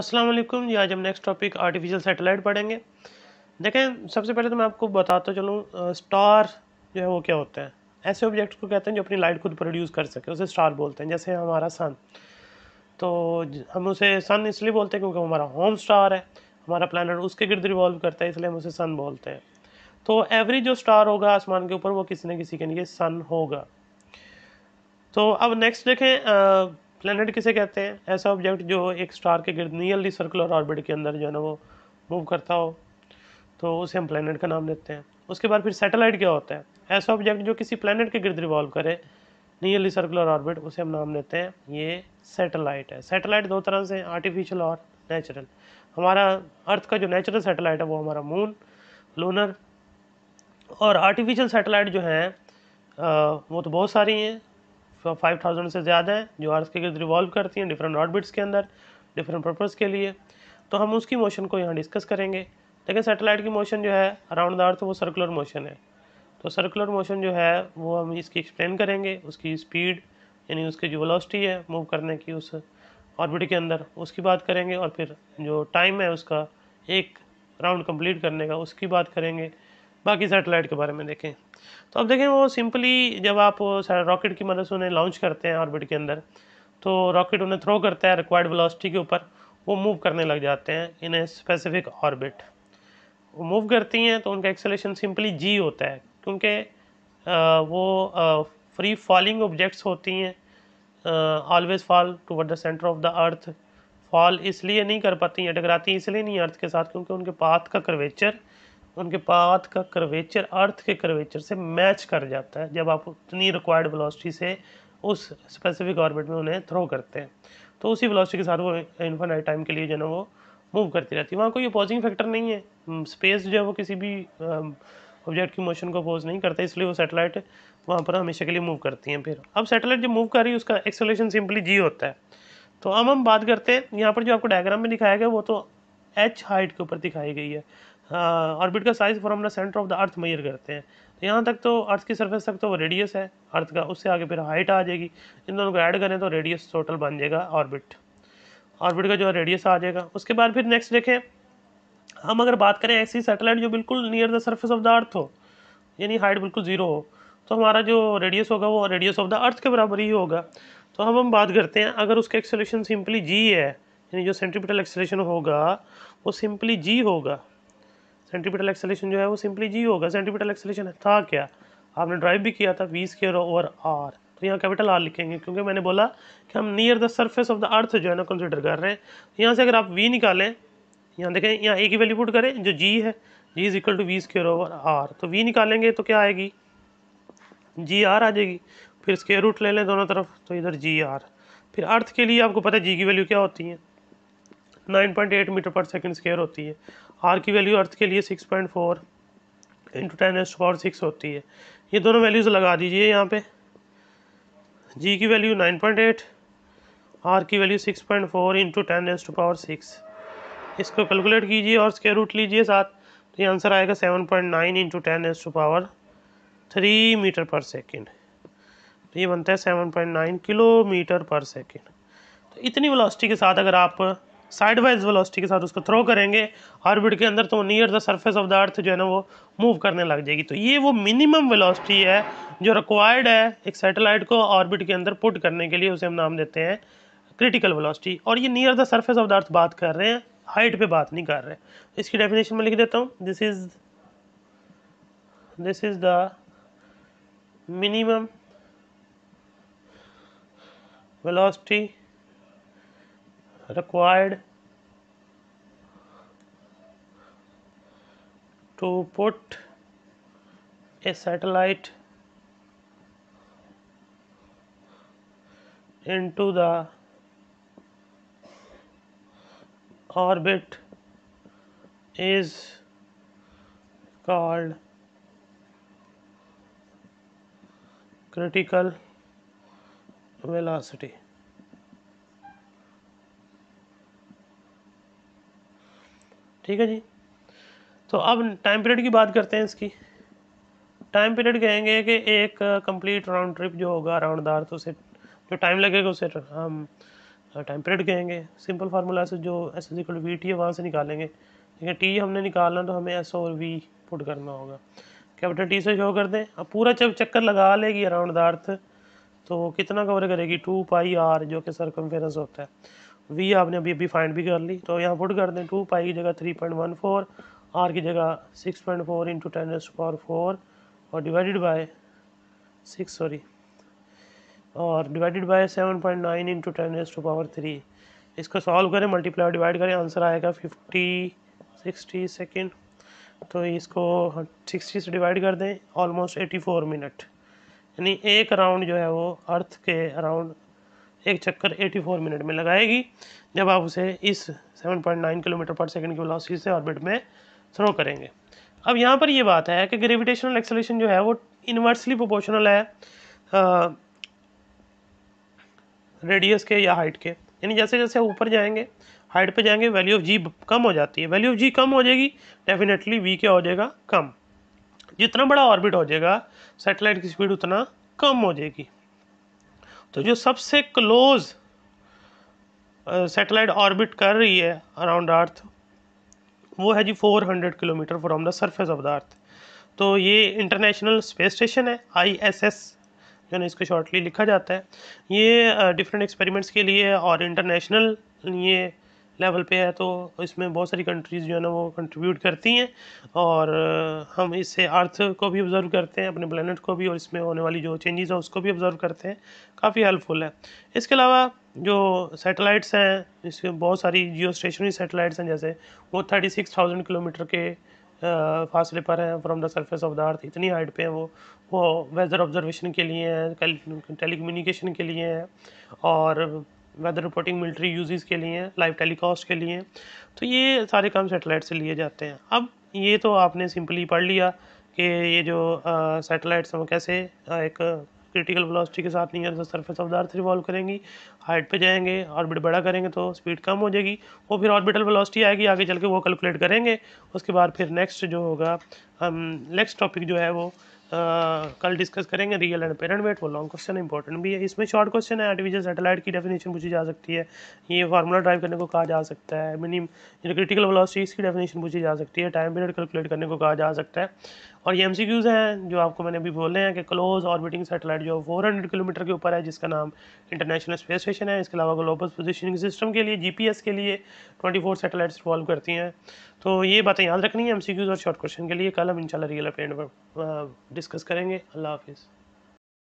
अस्सलाम वालेकुम जी आज हम नेक्स्ट टॉपिक आर्टिफिशियल सैटेलाइट पढ़ेंगे देखें सबसे पहले तो मैं आपको बताता चलूँ स्टार जो है वो क्या होते हैं ऐसे ऑब्जेक्ट्स को कहते हैं जो अपनी लाइट खुद प्रोड्यूस कर सके उसे स्टार बोलते हैं जैसे हमारा सन तो हम उसे सन इसलिए बोलते हैं क्योंकि हमारा होम स्टार है हमारा प्लानट उसके गिर्द रिवॉल्व करता है इसलिए हम उसे सन बोलते हैं तो एवरी जो स्टार होगा आसमान के ऊपर वो किसी न किसी के लिए सन होगा तो अब नेक्स्ट देखें प्लैनेट किसे कहते हैं ऐसा ऑब्जेक्ट जो एक स्टार के गिर्द नियरली सर्कुलर ऑर्बिट के अंदर जो है ना वो मूव करता हो तो उसे हम प्लैनेट का नाम देते हैं उसके बाद फिर सैटेलाइट क्या होता है ऐसा ऑब्जेक्ट जो किसी प्लैनेट के गिर्द रिवॉल्व करे नियरली सर्कुलर ऑर्बिट उसे हम नाम देते हैं ये सैटेलाइट है सैटेलाइट दो तरह से आर्टिफिशियल और नेचुरल हमारा अर्थ का जो नेचुरल सैटेलाइट है वो हमारा मून लूनर और आर्टिफिशियल सैटेलाइट जो हैं वो तो बहुत सारी हैं फाइव थाउजेंड से ज़्यादा हैं जो अर्थ के गिर्द रिवॉल्व करती हैं डिफरेंट ऑर्बिट्स के अंदर डिफरेंट पर्पज़ के लिए तो हम उसकी मोशन को यहाँ डिस्कस करेंगे लेकिन सैटेलाइट की मोशन जो है अराउंड द अर्थ वो सर्कुलर मोशन है तो सर्कुलर मोशन जो है वो हम इसकी एक्सप्लेन करेंगे उसकी स्पीड यानी उसकी जो वेलोसिटी है मूव करने की उस ऑर्बिट के अंदर उसकी बात करेंगे और फिर जो टाइम है उसका एक राउंड कंप्लीट करने का उसकी बात करेंगे बाकी सैटेलाइट के बारे में देखें तो अब देखें वो सिंपली जब आप रॉकेट की मदद से उन्हें लॉन्च करते हैं ऑर्बिट के अंदर तो रॉकेट उन्हें थ्रो करता है रिक्वायर्ड वेलोसिटी के ऊपर वो मूव करने लग जाते हैं इन ए स्पेसिफिक ऑर्बिट वो मूव करती हैं तो उनका एक्सेलेशन सिंपली जी होता है क्योंकि वो फ्री फॉलिंग ऑब्जेक्ट्स होती हैं always fall toward the centre of the earth fall इसलिए नहीं कर पाती हैं टकराती इसलिए नहीं अर्थ के साथ क्योंकि उनके पाथ का कर्वेचर उनके पाथ का कर्वेचर अर्थ के कर्वेचर से मैच कर जाता है जब आप उतनी रिक्वायर्ड वेलोसिटी से उस स्पेसिफिक ऑर्बिट में उन्हें थ्रो करते हैं तो उसी वेलोसिटी के साथ वो इन्फाइट टाइम के लिए जो है ना वो मूव करती रहती है वहाँ कोई अपोजिंग फैक्टर नहीं है स्पेस hmm, जो है वो किसी भी ऑब्जेक्ट um, की मोशन को अपोज नहीं करता इसलिए वो सैटेलाइट वहाँ पर हमेशा के लिए मूव करती हैं फिर अब सैटेलाइट जो मूव कर रही है उसका एक्सेलेशन सिंपली जी होता है तो अब हम बात करते हैं यहाँ पर जो आपको डायग्राम में दिखाया गया वो तो एच हाइट के ऊपर दिखाई गई है हाँ, ऑर्बिट का साइज़ फॉर हमने सेंटर ऑफ द अर्थ मैयर करते हैं तो यहाँ तक तो अर्थ की सरफेस तक तो वो रेडियस है अर्थ का उससे आगे फिर हाइट आ जाएगी इन दोनों को ऐड करें तो रेडियस टोटल बन जाएगा ऑर्बिट ऑर्बिट का जो है रेडियस आ जाएगा उसके बाद फिर नेक्स्ट देखें हम अगर बात करें ऐसी सेटेलाइट जो बिल्कुल near the surface of the earth हो यानी हाइट बिल्कुल ज़ीरो हो तो हमारा जो रेडियस होगा वो रेडियस ऑफ द अर्थ के बराबर ही होगा तो अब हम बात करते हैं अगर उसका एक्सेलेशन सिंपली जी है यानी जो सेंट्रीपिटल एक्सेलेशन होगा वो सिंपली जी होगा सेंटीमीटर एक्सेलेशन जो है वो सिंपली जी होगा सेंटीमीटर एक्सेलेशन था क्या आपने ड्राइव भी किया था वी स्केयर ओवर आर तो यहाँ कैपिटल आर लिखेंगे क्योंकि मैंने बोला कि हम near the surface of the earth जो है ना कंसिडर कर रहे हैं यहाँ से अगर आप वी निकालें यहाँ देखें यहाँ ए की वैल्यू पुट करें जो जी है g is equal to v square over r तो वी निकालेंगे तो क्या आएगी जी आर आ जाएगी फिर स्केयर रूट ले लें दोनों तरफ तो इधर जी आर फिर अर्थ के लिए आपको पता है जी की वैल्यू क्या होती है 9.8 मीटर पर सेकंड स्केयर होती है आर की वैल्यू अर्थ के लिए 6.4 point four into ten S power six होती है ये दोनों वैल्यूज़ लगा दीजिए यहाँ पे जी की वैल्यू 9.8 आर की value 6.4 point four into ten S to power six इसको कैलकुलेट कीजिए और स्केयर रूट लीजिए साथ तो ये आंसर आएगा 7.9 point nine into ten S to power three metre per second तो ये बनता है नाइन किलोमीटर पर सेकेंड तो इतनी वेलोसिटी के साथ अगर आप साइडवाइज वेलोसिटी के साथ उसको थ्रो करेंगे ऑर्बिट के अंदर तो near the surface of the earth जो है ना वो मूव करने लग जाएगी तो ये वो मिनिमम वेलोसिटी है जो रिक्वायर्ड है एक सैटेलाइट को ऑर्बिट के अंदर पुट करने के लिए उसे हम नाम देते हैं क्रिटिकल वेलोसिटी और ये near the surface of the earth बात कर रहे हैं हाइट पे बात नहीं कर रहे इसकी डेफिनेशन में लिख देता हूँ this is this is the minimum velocity required to put a satellite into the orbit is called critical velocity ठीक है जी तो अब टाइम पीरियड की बात करते हैं इसकी टाइम पीरियड कहेंगे कि एक कंप्लीट राउंड ट्रिप जो होगा राउंडदार तो उसे जो टाइम लगेगा उसे हम टाइम पीरियड कहेंगे सिंपल फार्मूला से जो S S equal V T है वहाँ से निकालेंगे है टी हमने निकालना तो हमें एस और वी पुट करना होगा कैपिटल टी से शो कर दें अब पूरा जब चक्कर लगा लेगी अराउंड दार्थ तो कितना कवर करेगी टू पाई आर जो कि सरकम होता है वी आपने अभी अभी फाइंड भी कर ली तो यहाँ पुट कर दें टू पाई की जगह three point one four R की जगह six point four into ten S power four और डिवाइडेड बाय सिक्स सॉरी और divided by seven point nine into ten S to power three इसको solve करें multiply divide करें answer आएगा fifty sixty second तो इसको सिक्सटी से divide कर दें ऑलमोस्ट एटी फोर मिनट यानी एक राउंड जो है वो अर्थ के अराउंड एक चक्कर 84 मिनट में लगाएगी जब आप उसे इस 7.9 किलोमीटर पर सेकंड की वेलोसिटी से ऑर्बिट में थ्रो करेंगे अब यहाँ पर यह बात है कि ग्रेविटेशनल एक्सलेशन जो है वो इन्वर्सली प्रोपोर्शनल है रेडियस के या हाइट के यानी जैसे जैसे ऊपर जाएंगे हाइट पे जाएंगे वैल्यू ऑफ जी कम हो जाती है वैल्यू ऑफ जी कम हो जाएगी डेफिनेटली वी क्या हो जाएगा कम जितना बड़ा ऑर्बिट हो जाएगा सेटेलाइट की स्पीड उतना कम हो जाएगी तो जो सबसे क्लोज सेटेलाइट ऑर्बिट कर रही है अराउंड अर्थ वो है जी 400 kilometre from the surface of the earth तो ये इंटरनेशनल स्पेस स्टेशन है आई एस एस जो ना इसको शॉर्टली लिखा जाता है ये डिफरेंट uh, एक्सपेरिमेंट्स के लिए और इंटरनेशनल ये लेवल पे है तो इसमें बहुत सारी कंट्रीज़ जो है ना वो कंट्रीब्यूट करती हैं और हम इससे अर्थ को भी ऑब्ज़र्व करते हैं अपने प्लानट को भी और इसमें होने वाली जो चेंजेस हैं उसको भी ऑब्ज़र्व करते हैं काफ़ी हेल्पफुल है इसके अलावा जो सैटेलाइट्स हैं इसमें बहुत सारी जियो स्टेशनरी सैटेलाइट्स हैं जैसे वो थर्टी सिक्स थाउजेंड किलोमीटर के फासले पर हैं from the surface of the earth इतनी हाइट पे हैं वो वो वेदर ऑब्जर्वेशन के लिए हैं टेली के लिए हैं और वेदर रिपोर्टिंग मिलिट्री यूजेस के लिए लाइव टेलीकास्ट के लिए तो ये सारे काम सेटेलाइट से लिए जाते हैं अब ये तो आपने सिंपली पढ़ लिया कि ये जो सेटेलाइट्स हैं वो कैसे एक क्रिटिकल वेलोसिटी के साथ near the surface of the earth revolve करेंगी हाइट पे जाएंगे ऑर्बिट बड़ा करेंगे तो स्पीड कम हो जाएगी वो फिर ऑर्बिटल वेलोसिटी आएगी आगे चल के वो कैलकुलेट करेंगे उसके बाद फिर नेक्स्ट जो होगा हम नेक्स्ट टॉपिक जो है वो कल डिस्कस करेंगे रियल एंड पेरेंट वेट वो लॉन्ग क्वेश्चन इंपॉर्टेंट भी है इसमें शॉर्ट क्वेश्चन है आर्टिफिशियल सेटेलाइट की डेफिनेशन पूछी जा सकती है ये फार्मूला ड्राइव करने को कहा जा सकता है मिनिम क्रिटिकल वेलोसिटी की डेफिनेशन पूछी जा सकती है टाइम पीरियड कैलकुलेट करने को कहा जा सकता है और ये एम हैं जो आपको मैंने अभी बोले हैं कि क्लोज ऑर्बिटिंग सेटेलाइट जो 400 किलोमीटर के ऊपर है जिसका नाम इंटरनेशनल स्पेस स्टेशन है इसके अलावा ग्लोबल पोजिशनिंग सिस्टम के लिए एस के लिए फोर सैटेलाइट्स इन्वॉल्व करती हैं तो ये बातें याद रखनी है एम और शॉर्ट क्वेश्चन के लिए कल हम इंशाल्लाह रियल अपडेट पर डिस्कस करेंगे अल्लाह हाफिज़